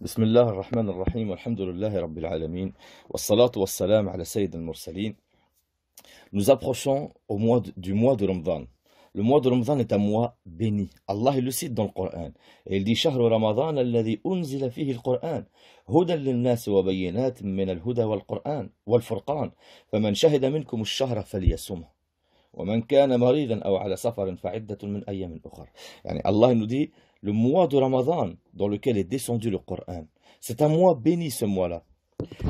بسم الله الرحمن الرحيم والحمد لله رب العالمين والصلاة والسلام على سيد المرسلين Nous approchons au mois de, du mois de Ramadan. Le mois de Ramadan est un mois béni. Allah le cite dans le Coran. Et il dit شهر رمضان الذي أنزل فيه القرآن هدى للناس وبينات من الهدى والقرآن والفرقان فمن شهد منكم الشهر فليصمه ومن كان مريضا أو على سفر فعدة من أيام أخرى يعني الله nous dit le mois de Ramadan dans lequel est descendu le Coran. C'est un mois béni ce mois-là.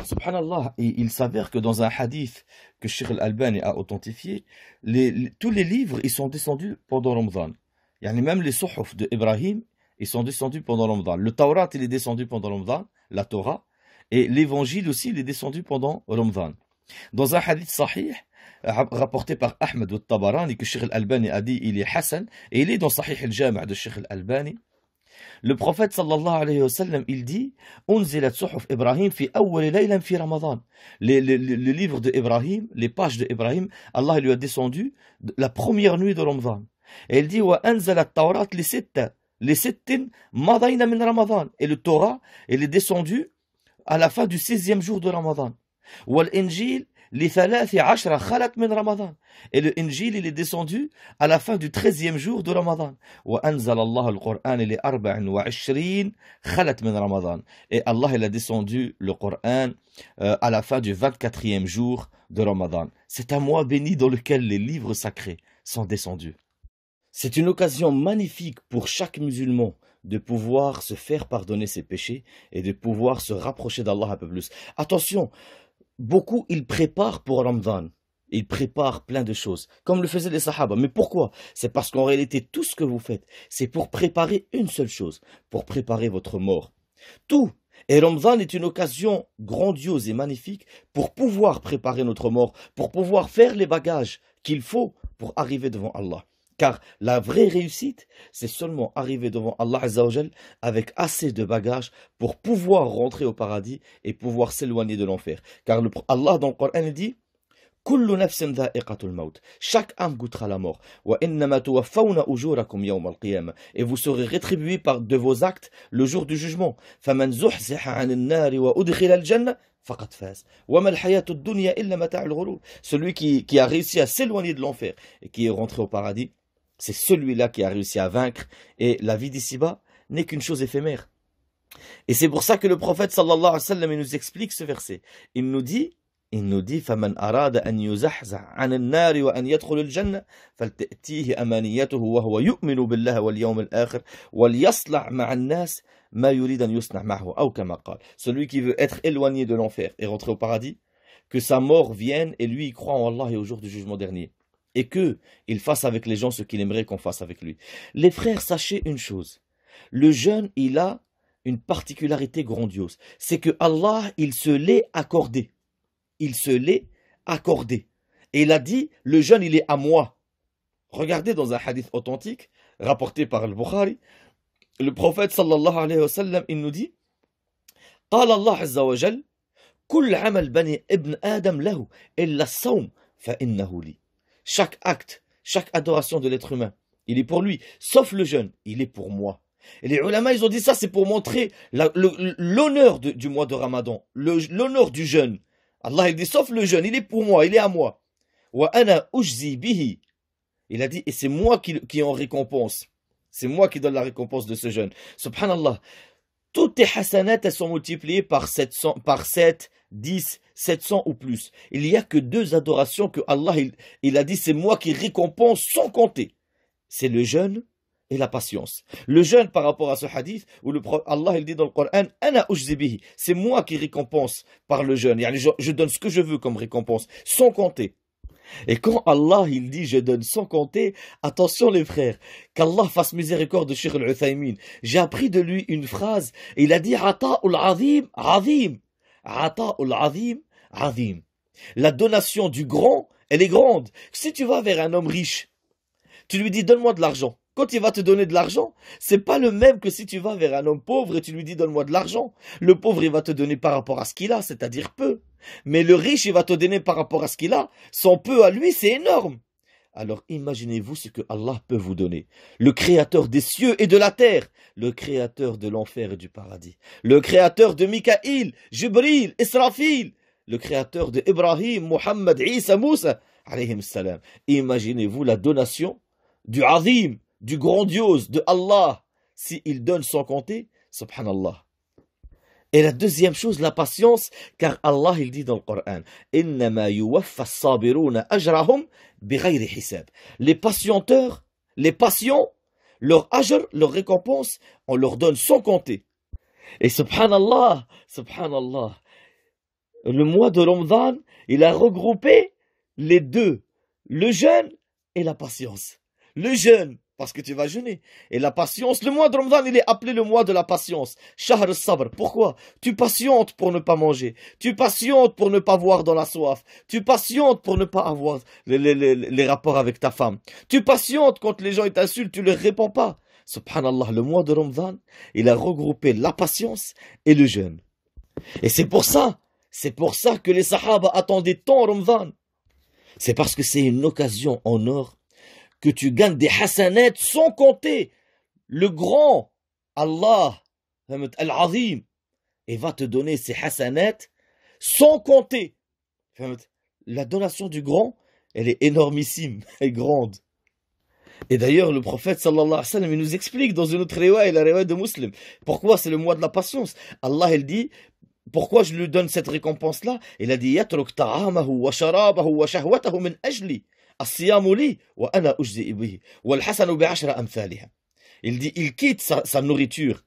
Subhanallah, et il s'avère que dans un hadith que Sheikh al-Albani a authentifié, tous les livres ils sont descendus pendant Ramadan. a même les suhuf de Ibrahim, ils sont descendus pendant Ramadan. Le Taurat, il est descendu pendant Ramadan, la Torah, et l'évangile aussi, il est descendu pendant Ramadan. Dans un hadith sahih, rapporté par Ahmed al-Tabarani, que Sheikh al-Albani a dit, il est Hassan, et il est dans Sahih al-Jama' de Sheikh al-Albani, le prophète sallallahu alayhi wa sallam, il dit Unzilat suhuf Ibrahim fi awwal laylan fi Ramadan. Le, livre de Ibrahim, les pages de Ibrahim, Allah lui a descendu la première nuit de Ramadan. Et il dit Wa anzalat Tawrat li sitta. li sittin madayna min Ramadan. Et le Torah, il est descendu à la fin du sixième jour de Ramadan. Wal Injil et le Injil, il est descendu à la fin du 13e jour de Ramadan. Et Allah, il a descendu le Coran euh, à la fin du 24e jour de Ramadan. C'est un mois béni dans lequel les livres sacrés sont descendus. C'est une occasion magnifique pour chaque musulman de pouvoir se faire pardonner ses péchés et de pouvoir se rapprocher d'Allah un peu plus. Attention, beaucoup, ils préparent pour Ramadan. Ils préparent plein de choses, comme le faisaient les Sahaba. Mais pourquoi C'est parce qu'en réalité, tout ce que vous faites, c'est pour préparer une seule chose, pour préparer votre mort. Tout. Et Ramadan est une occasion grandiose et magnifique pour pouvoir préparer notre mort, pour pouvoir faire les bagages qu'il faut pour arriver devant Allah. Car la vraie réussite, c'est seulement arriver devant Allah Azzawajal avec assez de bagages pour pouvoir rentrer au paradis et pouvoir s'éloigner de l'enfer. Car Allah dans le Coran dit chaque âme goûtera la mort. Et vous serez rétribués par de vos actes le jour du jugement. Celui qui a réussi à s'éloigner de l'enfer et qui est rentré au paradis, c'est celui-là qui a réussi à vaincre et la vie d'ici-bas n'est qu'une chose éphémère. Et c'est pour ça que le prophète sallallahu alayhi wa sallam nous explique ce verset. Il nous dit il nous dit celui qui veut être éloigné de l'enfer et rentrer au paradis que sa mort vienne et lui croit en Allah et au jour du jugement dernier et il fasse avec les gens ce qu'il aimerait qu'on fasse avec lui. Les frères, sachez une chose. Le jeûne, il a une particularité grandiose. C'est que Allah, il se l'est accordé. Il se l'est accordé. Et il a dit, le jeûne, il est à moi. Regardez dans un hadith authentique, rapporté par le Bukhari, le prophète sallallahu alayhi wa sallam, il nous dit, قال الله عز وجل كل عمل بني آدم له إلا الصوم فإنه لي chaque acte, chaque adoration de l'être humain, il est pour lui. Sauf le jeûne, il est pour moi. Et les ulama, ils ont dit ça, c'est pour montrer l'honneur du mois de Ramadan, l'honneur du jeûne. Allah, il dit, sauf le jeûne, il est pour moi, il est à moi. Il a dit, et c'est moi qui, en récompense. C'est moi qui donne la récompense de ce jeûne. Subhanallah. Toutes tes hasanat, elles sont multipliées par sept, par 7, 10, 700 ou plus. Il n'y a que deux adorations que Allah, il, a dit, c'est moi qui récompense sans compter. C'est le jeûne et la patience. Le jeûne par rapport à ce hadith où le Allah il dit dans le Coran c'est moi qui récompense par le jeûne. Je, je donne ce que je veux comme récompense sans compter. Et quand Allah il dit je donne sans compter, attention les frères, qu'Allah fasse miséricorde de le al-Uthaymin. J'ai appris de lui une phrase, il a dit Ata'ul azim, azim. Ata'ul azim, la donation du grand, elle est grande. Si tu vas vers un homme riche, tu lui dis donne-moi de l'argent. Quand il va te donner de l'argent, c'est pas le même que si tu vas vers un homme pauvre et tu lui dis donne-moi de l'argent. Le pauvre, il va te donner par rapport à ce qu'il a, c'est-à-dire peu. Mais le riche, il va te donner par rapport à ce qu'il a. Son peu à lui, c'est énorme. Alors imaginez-vous ce que Allah peut vous donner. Le créateur des cieux et de la terre, le créateur de l'enfer et du paradis, le créateur de Mikaïl, Jibril, Israfil, le créateur de Ibrahim, Mohammed, Isa, Moussa, salam. Imaginez-vous la donation du azim, du grandiose, de Allah, s'il donne sans compter, subhanallah. Et la deuxième chose, la patience, car Allah il dit dans le Coran, Les patienteurs, les patients, leur ajr, leur récompense, on leur donne sans compter. Et subhanallah, subhanallah, le mois de Ramadan, il a regroupé les deux, le jeûne et la patience. Le jeûne, parce que tu vas jeûner. Et la patience, le mois de Ramadan, il est appelé le mois de la patience. Shahr sabr. Pourquoi Tu patientes pour ne pas manger. Tu patientes pour ne pas voir dans la soif. Tu patientes pour ne pas avoir les, rapports avec ta femme. Tu patientes quand les gens t'insultent, tu ne leur réponds pas. Subhanallah, le mois de Ramadan, il a regroupé la patience et le jeûne. Et c'est pour ça c'est pour ça que les Sahaba attendaient tant Ramadan. C'est parce que c'est une occasion en or que tu gagnes des hasanets, sans compter le grand Allah, Al-Azim, et va te donner ces hasanets, sans compter. La donation du grand, elle est énormissime et grande. Et d'ailleurs, le prophète sallallahu alayhi wa nous explique dans une autre riwaya, la riwaya de Muslim, pourquoi c'est le mois de la patience. Allah, il dit, pourquoi je lui donne cette récompense-là Il a dit Il dit il quitte sa, nourriture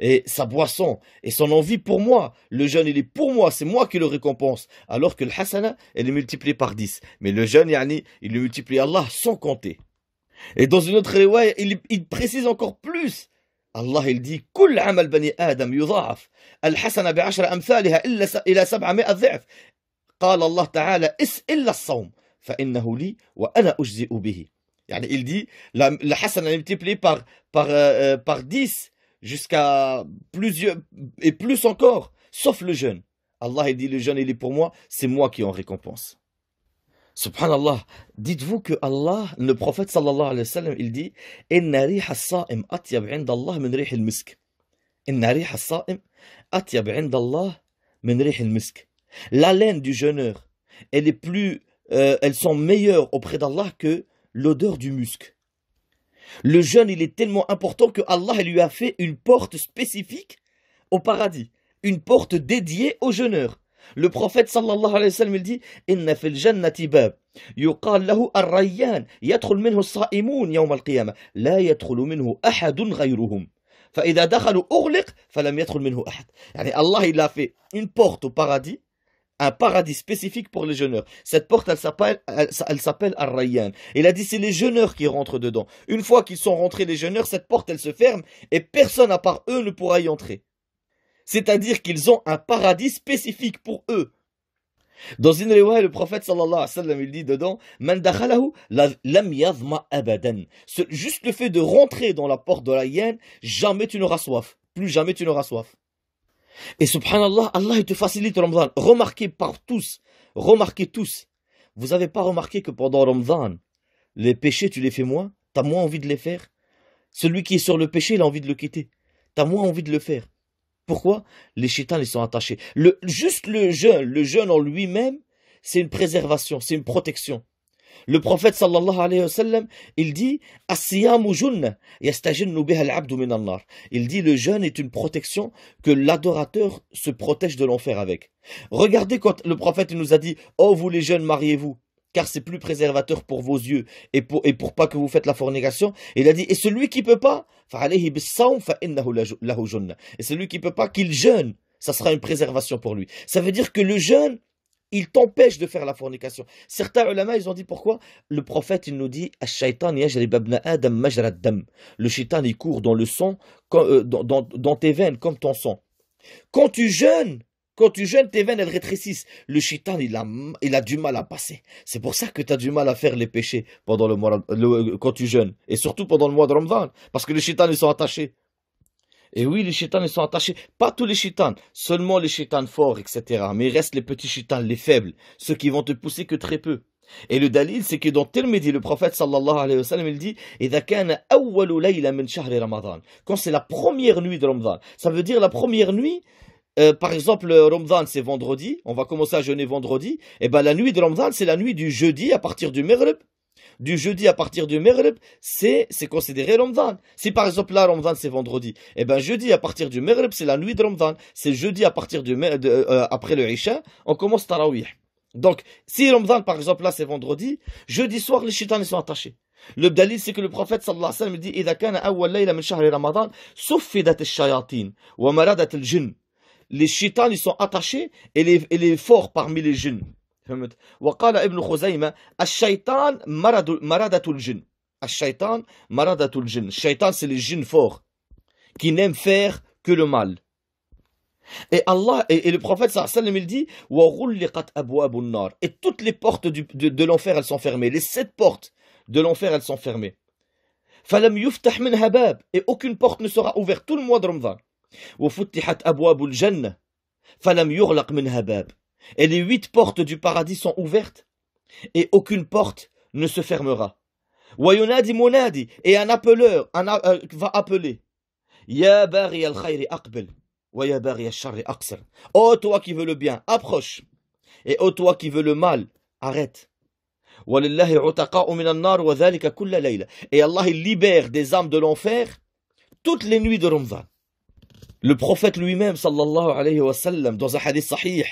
et sa boisson et son envie pour moi. Le jeûne, il est pour moi, c'est moi qui le récompense. Alors que le hasana, elle est multipliée par 10. Mais le jeûne, yani, il le multiplie Allah sans compter. Et dans une autre riwaya, il précise encore plus. الله يلديك كل عمل بني آدم يضاعف الحسنة بعشر أمثالها إلا إلى سبعمائة ضعف قال الله تعالى اس إلا الصوم فإنه لي وأنا أجزئ به يعني il dit la, la hasana est multipliée par par euh, par 10 jusqu'à plusieurs et plus encore sauf le jeûne Allah il dit le jeûne il est pour moi c'est moi qui en récompense Subhanallah, dites-vous que Allah, le prophète sallallahu alayhi wa sallam, il dit "La as-sa'im du jeûneur, elle est plus, euh, elles sont meilleures auprès d'Allah que l'odeur du musc. Le jeûne, il est tellement important que Allah lui a fait une porte spécifique au paradis, une porte dédiée au jeûneur. Le prophète sallallahu alayhi wa sallam, il dit Inna fil jannati bab. ar-rayyan yadkhul al il a fait une porte au paradis un paradis spécifique pour les jeûneurs. Cette porte, elle s'appelle, elle, elle rayyan Il a dit, c'est les jeûneurs qui rentrent dedans. Une fois qu'ils sont rentrés les jeûneurs, cette porte, elle se ferme et personne à part eux ne pourra y entrer. C'est-à-dire qu'ils ont un paradis spécifique pour eux. Dans une le prophète sallallahu alayhi wa sallam, il dit dedans Man lam abadan. Juste le fait de rentrer dans la porte de la hyène, jamais tu n'auras soif. Plus jamais tu n'auras soif. Et subhanallah, Allah il te facilite Ramadan. Remarquez par tous, remarquez tous. Vous n'avez pas remarqué que pendant Ramadan, les péchés, tu les fais moins Tu as moins envie de les faire Celui qui est sur le péché, il a envie de le quitter. T'as moins envie de le faire. Pourquoi Les chitans, les sont attachés. Le, juste le jeûne, le jeûne en lui-même, c'est une préservation, c'est une protection. Le prophète sallallahu alayhi wa sallam, il dit Il dit le jeûne est une protection que l'adorateur se protège de l'enfer avec. Regardez quand le prophète nous a dit Oh vous les jeunes mariez-vous car c'est plus préservateur pour vos yeux et pour, et pas que vous faites la fornication. Il a dit, et celui qui peut pas, et celui qui peut pas, qu'il jeûne, ça sera une préservation pour lui. Ça veut dire que le jeûne, il t'empêche de faire la fornication. Certains ulama, ils ont dit pourquoi Le prophète, il nous dit Le shaitan, il court dans le sang, euh, dans tes veines, comme ton sang. Quand tu jeûnes, quand tu jeûnes, tes veines, elles rétrécissent. Le chitan il a, il a du mal à passer. C'est pour ça que tu as du mal à faire les péchés pendant le mois, quand tu jeûnes. Et surtout pendant le mois de Ramadan. Parce que les shaitans, ils sont attachés. Et oui, les shaitans, ils sont attachés. Pas tous les shaitans, seulement les shaitans forts, etc. Mais il reste les petits shaitans, les faibles. Ceux qui vont te pousser que très peu. Et le dalil, c'est que dans Tirmidhi, le prophète sallallahu alayhi wa sallam, il dit Quand c'est la première nuit de Ramadan, ça veut dire la première nuit, euh, par exemple, le euh, Ramadan c'est vendredi, on va commencer à jeûner vendredi, et ben la nuit de Ramadan c'est la nuit du jeudi à partir du Maghrib. Du jeudi à partir du Maghrib, c'est considéré Ramadan. Si par exemple là Ramadan c'est vendredi, et ben jeudi à partir du Maghrib c'est la nuit de Ramadan. C'est jeudi à partir du euh, après le Isha, on commence Tarawih. Donc si Ramadan par exemple là c'est vendredi, jeudi soir les chitans ils sont attachés. Le dalil, c'est que le prophète sallallahu alayhi wa sallam dit « إذا كان أول Ramadan, من شهر رمضان wa maradat al Jinn les shaitans ils sont attachés et les, les forts parmi les jeunes. وقال ابن خزيمة الشيطان مرض مردة الجن الشيطان مردة الجن Shaitan c'est les jeunes forts qui n'aiment faire que le mal et Allah et, le prophète sallam il dit وغلقت أبواب النار et toutes les portes de, l'enfer elles sont fermées les sept portes de l'enfer elles sont fermées فلم يفتح منها باب et aucune porte ne sera ouverte tout le mois de Ramadan et les huit portes du paradis sont ouvertes et aucune porte ne se fermera et un appeleur euh, va appeler يا oh toi qui veux le bien approche et oh toi qui veux le mal arrête et Allah libère des âmes de l'enfer toutes les nuits de Ramadan le prophète lui-même, sallallahu alayhi wa sallam, dans un hadith sahih,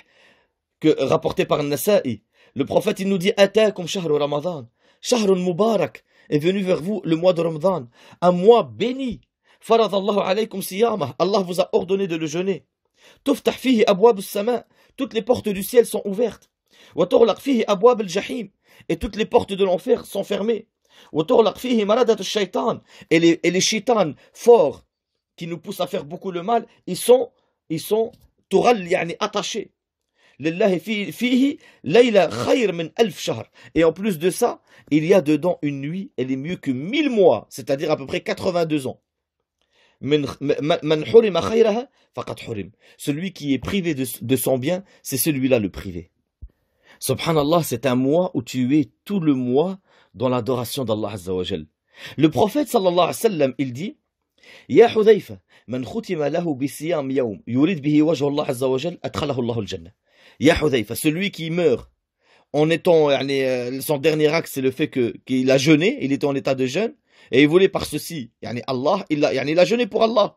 que, rapporté par Nasa'i, le prophète, il nous dit, Atakum shahru ramadan, shahru mubarak, est venu vers vous le mois de Ramadan, un mois béni. Faradallahu alaykum siyama, Allah vous a ordonné de le jeûner. Tuftah fihi abwab sama, toutes les portes du ciel sont ouvertes. Wa fihi abwab al-jahim, et toutes les portes de l'enfer sont fermées. Wa fihi maradat shaytan et les, et les forts qui nous poussent à faire beaucoup le mal, ils sont, ils sont attachés. Et en plus de ça, il y a dedans une nuit, elle est mieux que mille mois, c'est-à-dire à peu près 82 ans. Celui qui est privé de, son bien, c'est celui-là le privé. Subhanallah, c'est un mois où tu es tout le mois dans l'adoration d'Allah Le prophète sallallahu alayhi wa sallam, il dit celui qui meurt en étant euh، son dernier acte c'est le fait qu'il a jeûné il était en état de jeûne et il voulait par ceci Allah il a, il jeûné pour Allah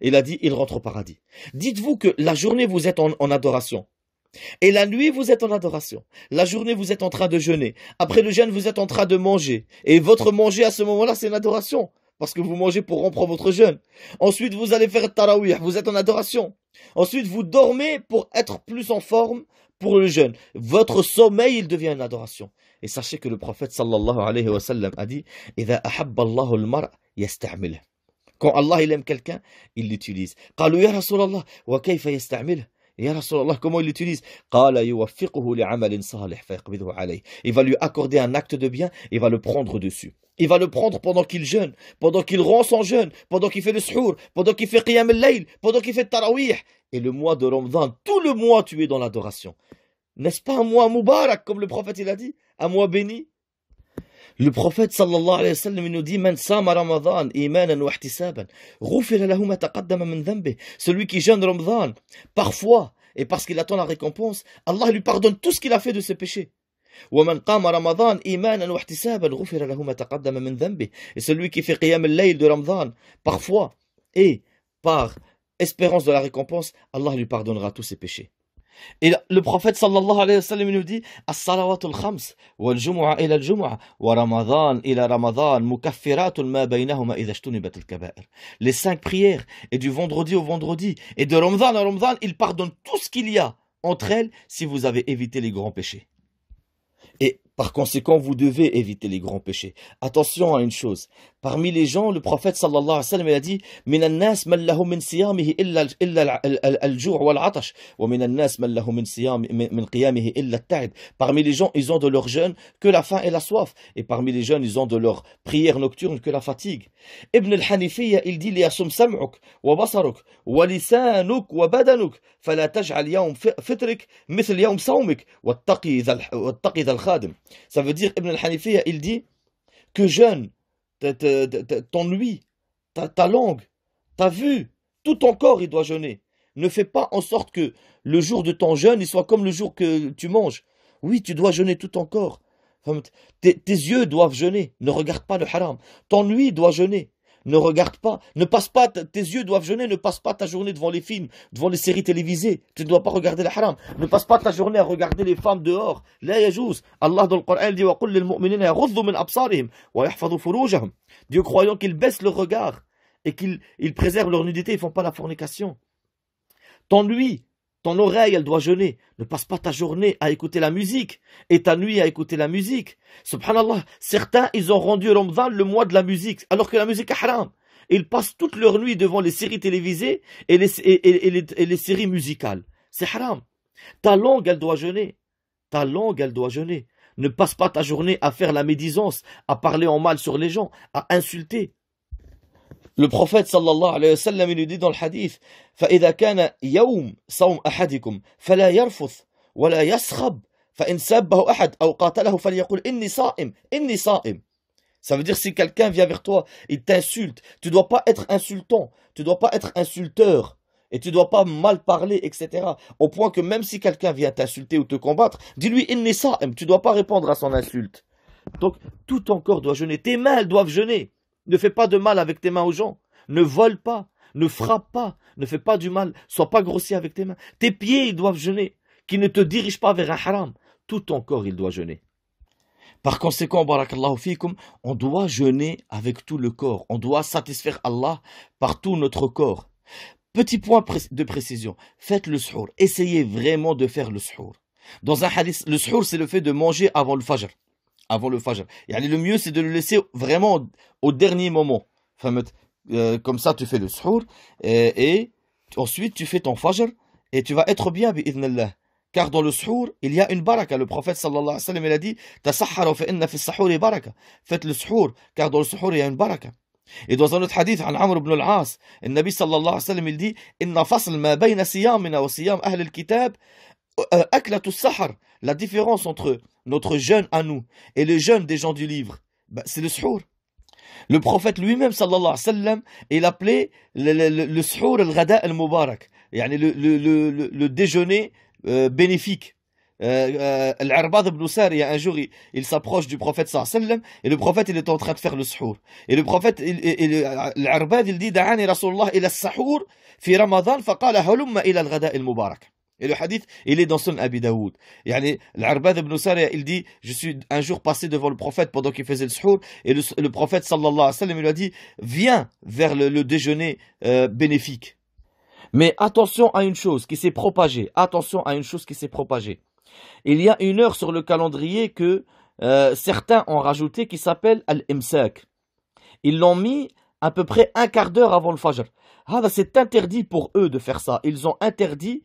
il a dit il rentre au paradis dites-vous que la journée vous êtes en, en adoration et la nuit, vous êtes en adoration. La journée, vous êtes en train de jeûner. Après le jeûne, vous êtes en train de manger. Et votre manger à ce moment-là, c'est une adoration parce que vous mangez pour rompre votre jeûne. Ensuite, vous allez faire tarawih, vous êtes en adoration. Ensuite, vous dormez pour être plus en forme pour le jeûne. Votre sommeil, il devient une adoration. Et sachez que le prophète sallallahu alayhi wa sallam a dit Quand Allah il aime quelqu'un, il l'utilise. قالوا يا رسول الله وكيف et Allah, comment il l'utilise Il va lui accorder un acte de bien et va le prendre dessus. Il va le prendre pendant qu'il jeûne, pendant qu'il rend son jeûne, pendant qu'il fait le suhur pendant qu'il fait qiyam al-layl, pendant qu'il fait tarawih. Et le mois de Ramadan, tout le mois tu es dans l'adoration. N'est-ce pas un mois mubarak comme le prophète il a dit Un mois béni le prophète sallallahu alayhi wa sallam nous dit Man sama Ramadan imanan wa ihtisaban, lahu ma taqaddama min Celui qui jeûne Ramadan, parfois, et parce qu'il attend la récompense, Allah lui pardonne tout ce qu'il a fait de ses péchés. ومن قام رمضان إيمانا واحتسابا غفر له ما تقدم من ذنبه et celui qui fait قيام الليل de Ramadan parfois et par espérance de la récompense Allah lui pardonnera tous ses péchés et le prophète sallallahu alayhi wa sallam nous dit As-salawatul khams, wal jumu'a ila al-jumu'a, wa ramadan ila ramadan, mukaffiratun ma baynahuma idha al kaba'ir. Les cinq prières, et du vendredi au vendredi, et de ramadan à ramadan, il pardonne tout ce qu'il y a entre elles si vous avez évité les grands péchés. Par conséquent, vous devez éviter les grands péchés. Attention à une chose. Parmi les gens, le prophète sallallahu alayhi wa sallam a dit Parmi les gens, ils ont de leur jeûne que la faim et la soif. Et parmi les jeunes, ils ont de leur prière nocturne que la fatigue. Ibn al hanifiyya il dit ليصم wa وبصرك ولسانك وبدنك فلا تجعل يوم فطرك مثل يوم صومك واتقي ذا الخادم ça veut dire, Ibn al-Hanifiya, il dit que jeûne, ton lui, ta, langue, ta vue, tout ton corps, il doit jeûner. Ne fais pas en sorte que le jour de ton jeûne, il soit comme le jour que tu manges. Oui, tu dois jeûner tout ton corps. Tes, yeux doivent jeûner. Ne regarde pas le haram. Ton nuit doit jeûner ne regarde pas, ne passe pas, tes yeux doivent jeûner, ne passe pas ta journée devant les films, devant les séries télévisées, tu ne dois pas regarder la haram, ne passe pas ta journée à regarder les femmes dehors, la Allah dans le Coran dit, Dieu croyant qu'ils baissent le regard, et qu'ils préservent leur nudité, ils ne font pas la fornication. lui ton oreille, elle doit jeûner. Ne passe pas ta journée à écouter la musique et ta nuit à écouter la musique. Subhanallah, certains, ils ont rendu Ramadan le mois de la musique, alors que la musique est haram. Ils passent toute leur nuit devant les séries télévisées et les, les séries musicales. C'est haram. Ta langue, elle doit jeûner. Ta langue, elle doit jeûner. Ne passe pas ta journée à faire la médisance, à parler en mal sur les gens, à insulter. Le prophète sallallahu alayhi wa sallam, il nous dit dans le hadith Ça veut dire si quelqu'un vient vers toi, et t'insulte, tu ne dois pas être insultant, tu ne dois pas être insulteur et tu ne dois pas mal parler, etc. Au point que même si quelqu'un vient t'insulter ou te combattre, dis-lui inni sa'im, tu dois pas répondre à son insulte. Donc tout ton corps doit jeûner, tes mains doivent jeûner. Ne fais pas de mal avec tes mains aux gens. Ne vole pas. Ne frappe pas. Ne fais pas du mal. Sois pas grossier avec tes mains. Tes pieds, ils doivent jeûner. Qui ne te dirigent pas vers un haram. Tout ton corps, il doit jeûner. Par conséquent, barakallahu on doit jeûner avec tout le corps. On doit satisfaire Allah par tout notre corps. Petit point de précision. Faites le sur. Essayez vraiment de faire le sur. Dans un hadith, le sur c'est le fait de manger avant le fajr avant le Fajr. Et le mieux, c'est de le laisser vraiment au dernier moment. Euh, comme ça, tu fais le Sahur et, ensuite, tu fais ton Fajr et tu vas être bien, Car dans le Sahur, il y a une baraka. Le prophète sallallahu alayhi wa sallam, il a dit fi baraka. Faites le Sahur, car dans le Sahur, il y a une baraka. Et dans un autre hadith, Al-`Amr ibn Al-`As, le Nabi sallallahu alayhi wa sallam, il dit إن siyam ما بين siyam ahl al-kitab. Euh, la différence entre notre jeûne à nous et le jeûne des gens du livre, bah, c'est le suhour. Le prophète lui-même, sallallahu alayhi wa sallam, il appelait le, le, le suhour al-ghada al-mubarak, yani le, le, le, déjeuner euh, bénéfique. Euh, Al-Arbad ibn a un jour, il, s'approche du prophète sallallahu alayhi wa sallam, et le prophète, il est en train de faire le suhour. Et le prophète, Al-Arbad, il dit, « Da'ani Rasulullah ila al-sahur fi Ramadan, faqala halumma ila al-ghada al-mubarak » Et le hadith, il est dans son Abi Daoud. L'Arbad ibn Sariya, il dit Je suis un jour passé devant le prophète pendant qu'il faisait le suhour, et le, prophète sallallahu alayhi wa sallam, il lui a dit Viens vers le, déjeuner euh, bénéfique. Mais attention à une chose qui s'est propagée. Attention à une chose qui s'est propagée. Il y a une heure sur le calendrier que euh, certains ont rajouté qui s'appelle Al-Imsak. Ils l'ont mis à peu près un quart d'heure avant le Fajr. Ah, bah, c'est interdit pour eux de faire ça. Ils ont interdit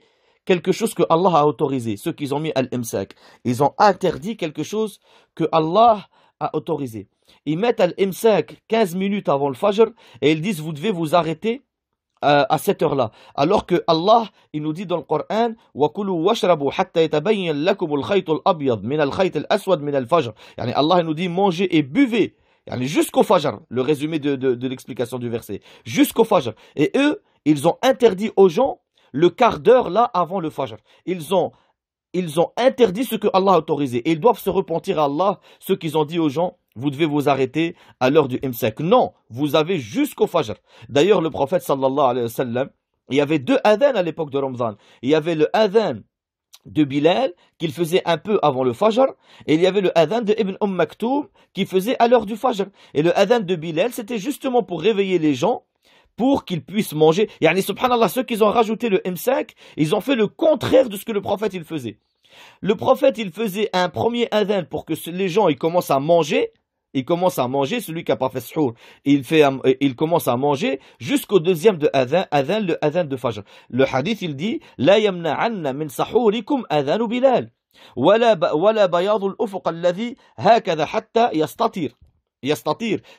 quelque chose que Allah a autorisé, ceux qu'ils ont mis al-imsak. Ils ont interdit quelque chose que Allah a autorisé. Ils mettent al-imsak 15 minutes avant le fajr et ils disent vous devez vous arrêter euh, à cette heure-là. Alors que Allah, il nous dit dans le Coran, Allah nous dit mangez et buvez jusqu'au fajr, le résumé de l'explication du verset, jusqu'au fajr. Et eux, ils ont interdit aux gens le quart d'heure là avant le Fajr. Ils ont, ils ont interdit ce que Allah a autorisé. ils doivent se repentir à Allah, ce qu'ils ont dit aux gens, vous devez vous arrêter à l'heure du Imsak. Non, vous avez jusqu'au Fajr. D'ailleurs, le prophète sallallahu alayhi wa sallam, il y avait deux adhan à l'époque de Ramadan. Il y avait le adhan de Bilal qu'il faisait un peu avant le Fajr et il y avait le adhan de Ibn Umm Maktoum qui faisait à l'heure du Fajr et le adhan de Bilal c'était justement pour réveiller les gens pour qu'ils puissent manger. Yani, subhanallah, ceux qui ont rajouté le M5, ils ont fait le contraire de ce que le prophète il faisait. Le prophète, il faisait un premier adhan pour que les gens, ils commencent à manger. Ils commencent à manger, celui qui n'a pas fait sahur. il, fait, euh, il commence à manger jusqu'au deuxième de adhan, adhan, le adhan de Fajr. Le hadith, il dit, La anna min sahurikum adhan Bilal. Wala ولا بياض alladhi الذي هكذا hatta yastatir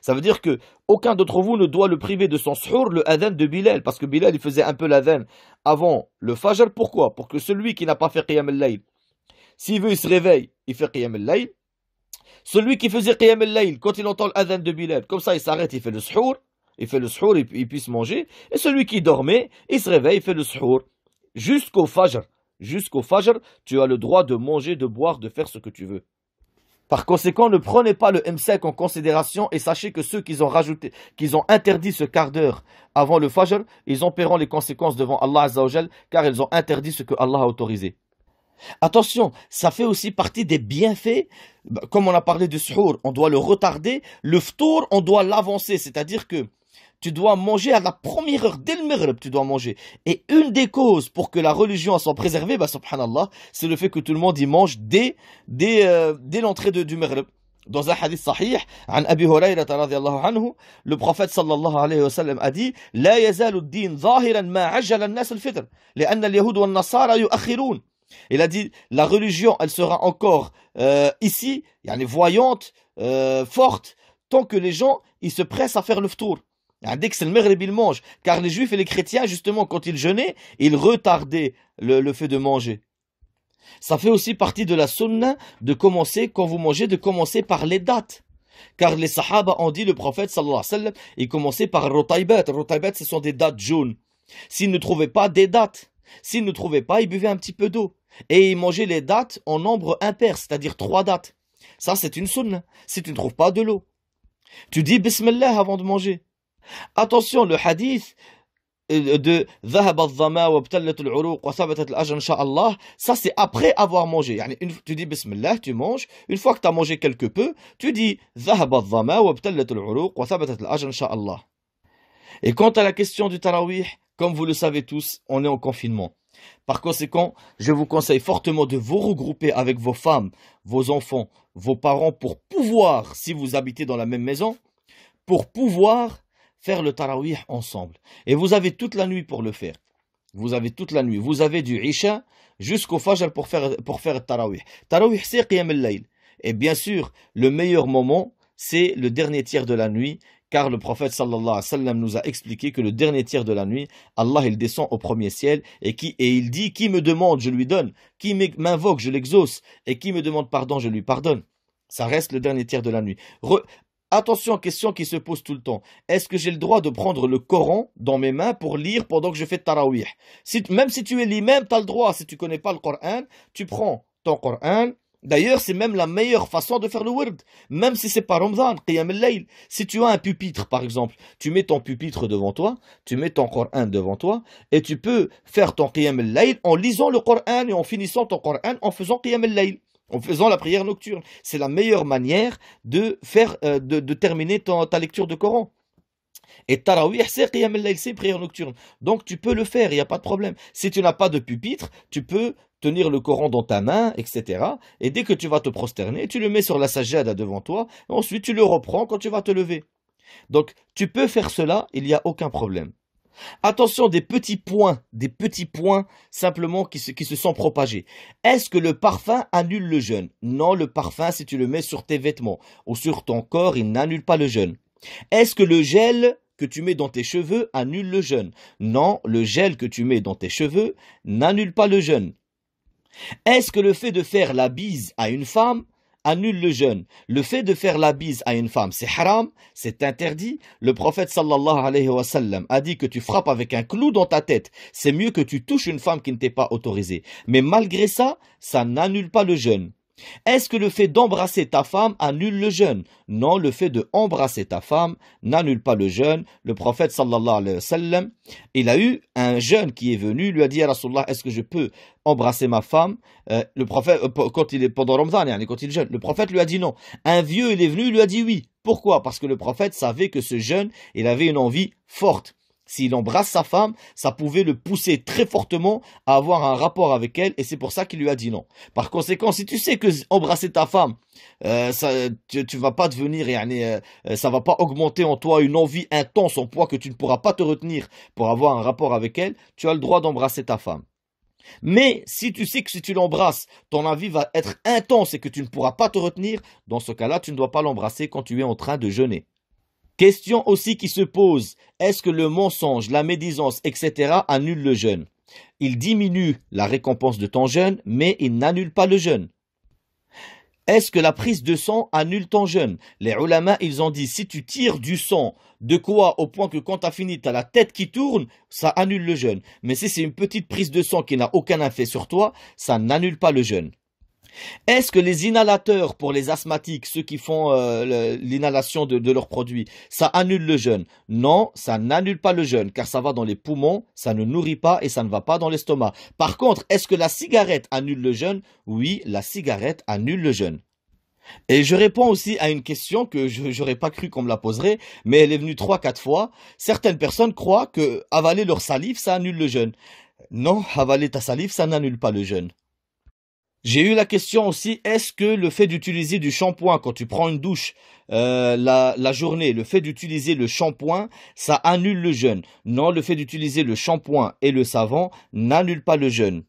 ça veut dire que aucun d'entre vous ne doit le priver de son sourd le adhan de Bilal, parce que Bilal il faisait un peu l'adhan avant le Fajr. Pourquoi Pour que celui qui n'a pas fait Qiyam al-Layl, s'il veut, il se réveille, il fait Qiyam al Celui qui faisait Qiyam al-Layl, quand il entend l'adhan de Bilal, comme ça il s'arrête, il fait le suhour, il fait le suhour, il, puisse manger. Et celui qui dormait, il se réveille, il fait le suhour, jusqu'au Fajr. Jusqu'au Fajr, tu as le droit de manger, de boire, de faire ce que tu veux. Par conséquent, ne prenez pas le M5 en considération et sachez que ceux qui ont rajouté, qu'ils ont interdit ce quart d'heure avant le Fajr, ils en paieront les conséquences devant Allah Azzawajal, car ils ont interdit ce que Allah a autorisé. Attention, ça fait aussi partie des bienfaits. Comme on a parlé du suhour, on doit le retarder. Le ftour, on doit l'avancer. C'est-à-dire que tu dois manger à la première heure dès le tu dois manger. Et une des causes pour que la religion soit préservée, bah, subhanallah, c'est le fait que tout le monde y mange dès, dès, euh, dès l'entrée du Maghreb. Dans un hadith sahih, عن Abi هريرة رضي le prophète sallallahu alayhi wa sallam a dit لا يزال الدين ظاهرا ما عجل الناس الفطر لأن اليهود والنصارى يؤخرون il a dit la religion elle sera encore euh, ici, yani voyante, euh, forte tant que les gens ils se pressent à faire le ftour il mange. Car les juifs et les chrétiens, justement, quand ils jeûnaient, ils retardaient le, fait de manger. Ça fait aussi partie de la sunna de commencer, quand vous mangez, de commencer par les dates. Car les sahaba ont dit, le prophète sallallahu alayhi wa sallam, il commençait par rotaibat. Rotaibat, ce sont des dates jaunes. S'ils ne trouvaient pas des dates, s'ils ne trouvaient pas, ils buvaient un petit peu d'eau. Et ils mangeaient les dates en nombre impair, c'est-à-dire trois dates. Ça, c'est une sunna. Si tu ne trouves pas de l'eau. Tu dis Bismillah avant de manger. Attention, le hadith euh, de ça c'est après avoir mangé tu dis bismillah tu manges une fois que tu as mangé quelque peu tu dis wa al et quant à la question du tarawih comme vous le savez tous on est en confinement par conséquent, je vous conseille fortement de vous regrouper avec vos femmes, vos enfants, vos parents pour pouvoir, si vous habitez dans la même maison, pour pouvoir faire le tarawih ensemble. Et vous avez toute la nuit pour le faire. Vous avez toute la nuit. Vous avez du Isha jusqu'au Fajr pour faire, pour faire Tarawih. Tarawih, c'est Qiyam al-Layl. Et bien sûr, le meilleur moment, c'est le dernier tiers de la nuit, car le prophète sallallahu alayhi wa nous a expliqué que le dernier tiers de la nuit, Allah, il descend au premier ciel et, qui, et il dit Qui me demande, je lui donne. Qui m'invoque, je l'exauce. Et qui me demande pardon, je lui pardonne. Ça reste le dernier tiers de la nuit. Attention, question qui se pose tout le temps. Est-ce que j'ai le droit de prendre le Coran dans mes mains pour lire pendant que je fais Tarawih Même si tu es même tu as le droit. Si tu connais pas le Coran, tu prends ton Coran. D'ailleurs, c'est même la meilleure façon de faire le word. Même si c'est pas Ramadan, Qiyam al-Layl. Si tu as un pupitre, par exemple, tu mets ton pupitre devant toi, tu mets ton Coran devant toi, et tu peux faire ton Qiyam al-Layl en lisant le Coran et en finissant ton Coran en faisant Qiyam al-Layl en faisant la prière nocturne. C'est la meilleure manière de, faire, euh, de, terminer ta lecture de Coran. Et Tarawih, c'est Qiyam al prière nocturne. Donc tu peux le faire, il n'y a pas de problème. Si tu n'as pas de pupitre, tu peux tenir le Coran dans ta main, etc. Et dès que tu vas te prosterner, tu le mets sur la sajada devant toi, ensuite tu le reprends quand tu vas te lever. Donc tu peux faire cela, il n'y a aucun problème. Attention, des petits points, des petits points simplement qui se, qui se sont propagés. Est-ce que le parfum annule le jeûne Non, le parfum, si tu le mets sur tes vêtements ou sur ton corps, il n'annule pas le jeûne. Est-ce que le gel que tu mets dans tes cheveux annule le jeûne Non, le gel que tu mets dans tes cheveux n'annule pas le jeûne. Est-ce que le fait de faire la bise à une femme annule le jeûne. Le fait de faire la bise à une femme, c'est haram, c'est interdit. Le prophète sallallahu alayhi wa sallam a dit que tu frappes avec un clou dans ta tête. C'est mieux que tu touches une femme qui ne t'est pas autorisée. Mais malgré ça, ça n'annule pas le jeûne. Est-ce que le fait d'embrasser ta femme annule le jeûne Non, le fait de embrasser ta femme n'annule pas le jeûne. Le prophète sallallahu alayhi wa sallam, il a eu un jeune qui est venu, lui a dit est-ce que je peux embrasser ma femme euh, Le prophète, euh, quand il est pendant Ramadan, hein, quand il jeûne, le prophète lui a dit non. Un vieux, il est venu, lui a dit oui. Pourquoi Parce que le prophète savait que ce jeune, il avait une envie forte s'il embrasse sa femme, ça pouvait le pousser très fortement à avoir un rapport avec elle, et c'est pour ça qu'il lui a dit non. Par conséquent, si tu sais que embrasser ta femme, euh, ça, tu, vas pas devenir, et euh, euh, ça va pas augmenter en toi une envie intense en poids que tu ne pourras pas te retenir pour avoir un rapport avec elle, tu as le droit d'embrasser ta femme. Mais si tu sais que si tu l'embrasses, ton envie va être intense et que tu ne pourras pas te retenir, dans ce cas-là, tu ne dois pas l'embrasser quand tu es en train de jeûner. Question aussi qui se pose, est-ce que le mensonge, la médisance, etc. annule le jeûne Il diminue la récompense de ton jeûne, mais il n'annule pas le jeûne. Est-ce que la prise de sang annule ton jeûne Les ulama, ils ont dit, si tu tires du sang, de quoi Au point que quand tu as fini, tu la tête qui tourne, ça annule le jeûne. Mais si c'est une petite prise de sang qui n'a aucun effet sur toi, ça n'annule pas le jeûne. Est-ce que les inhalateurs pour les asthmatiques, ceux qui font euh, l'inhalation de, leurs produits, ça annule le jeûne Non, ça n'annule pas le jeûne, car ça va dans les poumons, ça ne nourrit pas et ça ne va pas dans l'estomac. Par contre, est-ce que la cigarette annule le jeûne Oui, la cigarette annule le jeûne. Et je réponds aussi à une question que je n'aurais pas cru qu'on me la poserait, mais elle est venue trois, quatre fois. Certaines personnes croient que avaler leur salive, ça annule le jeûne. Non, avaler ta salive, ça n'annule pas le jeûne. J'ai eu la question aussi, est-ce que le fait d'utiliser du shampoing quand tu prends une douche euh, la, la, journée, le fait d'utiliser le shampoing, ça annule le jeûne Non, le fait d'utiliser le shampoing et le savon n'annule pas le jeûne.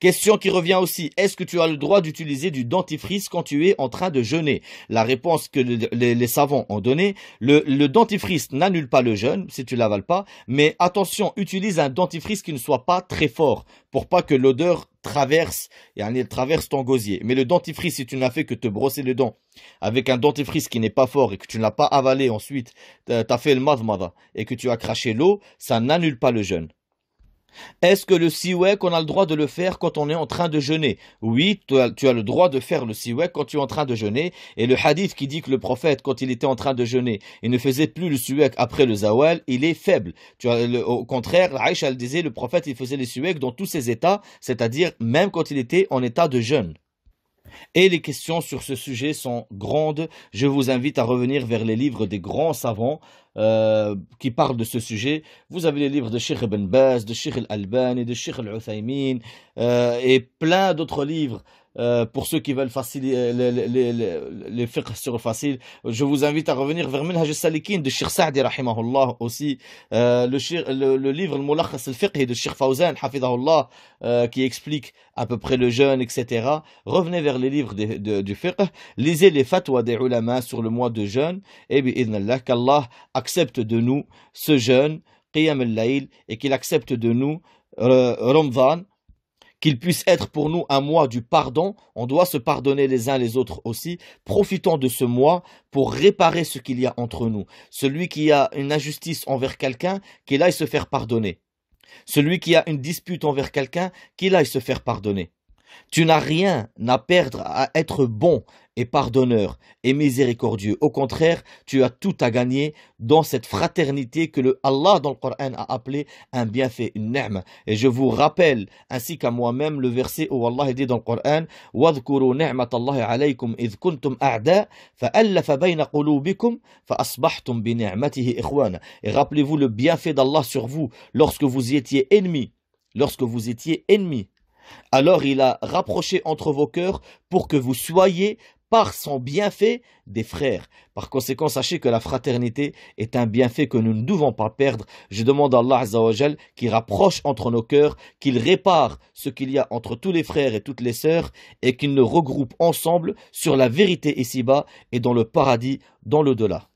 Question qui revient aussi, est-ce que tu as le droit d'utiliser du dentifrice quand tu es en train de jeûner La réponse que les, savants ont donnée, le, dentifrice n'annule pas le jeûne si tu l'avales pas, mais attention, utilise un dentifrice qui ne soit pas très fort pour pas que l'odeur traverse, et traverse ton gosier. Mais le dentifrice, si tu n'as fait que te brosser les dents avec un dentifrice qui n'est pas fort et que tu ne l'as pas avalé ensuite, euh, tu as fait le madmada et que tu as craché l'eau, ça n'annule pas le jeûne. Est-ce que le siwek, on a le droit de le faire quand on est en train de jeûner Oui, tu as, le droit de faire le siwek quand tu es en train de jeûner. Et le hadith qui dit que le prophète, quand il était en train de jeûner, il ne faisait plus le siwek après le zawal, il est faible. au contraire, Aïcha disait, le prophète, il faisait les siwek dans tous ses états, c'est-à-dire même quand il était en état de jeûne et les questions sur ce sujet sont grandes. Je vous invite à revenir vers les livres des grands savants euh, qui parlent de ce sujet. Vous avez les livres de Sheikh Ibn Baz, de Sheikh Al-Albani, de Sheikh Al-Uthaymin euh, et plein d'autres livres euh, pour ceux qui veulent faciliter euh, les, les, les, les fiqh sur facile, je vous invite à revenir vers Minhaj salikin de Sheikh Sa'di rahimahullah aussi euh, le, le, livre le al-Fiqh de Sheikh Fawzan hafidahullah qui explique à peu près le jeûne etc. Revenez vers les livres de, du fiqh, lisez les fatwas des ulama sur le mois de jeûne et bi'idhnallah qu'Allah accepte de nous ce jeûne, qiyam al-layl et qu'il accepte de nous Ramadan qu'il puisse être pour nous un mois du pardon, on doit se pardonner les uns les autres aussi. profitant de ce mois pour réparer ce qu'il y a entre nous. Celui qui a une injustice envers quelqu'un, qu'il aille se faire pardonner. Celui qui a une dispute envers quelqu'un, qu'il aille se faire pardonner. Tu n'as rien à perdre à être bon et pardonneur et miséricordieux. Au contraire, tu as tout à gagner dans cette fraternité que le Allah dans le Coran a appelée un bienfait, une ni'ma. Et je vous rappelle, ainsi qu'à moi-même, le verset où Allah dit dans le Coran Et rappelez-vous le bienfait d'Allah sur vous lorsque vous y étiez ennemis. Lorsque vous étiez ennemis. Alors il a rapproché entre vos cœurs pour que vous soyez, par son bienfait, des frères. Par conséquent, sachez que la fraternité est un bienfait que nous ne devons pas perdre. Je demande à Allah qu'il rapproche entre nos cœurs, qu'il répare ce qu'il y a entre tous les frères et toutes les sœurs, et qu'il nous regroupe ensemble sur la vérité ici-bas et dans le paradis, dans le delà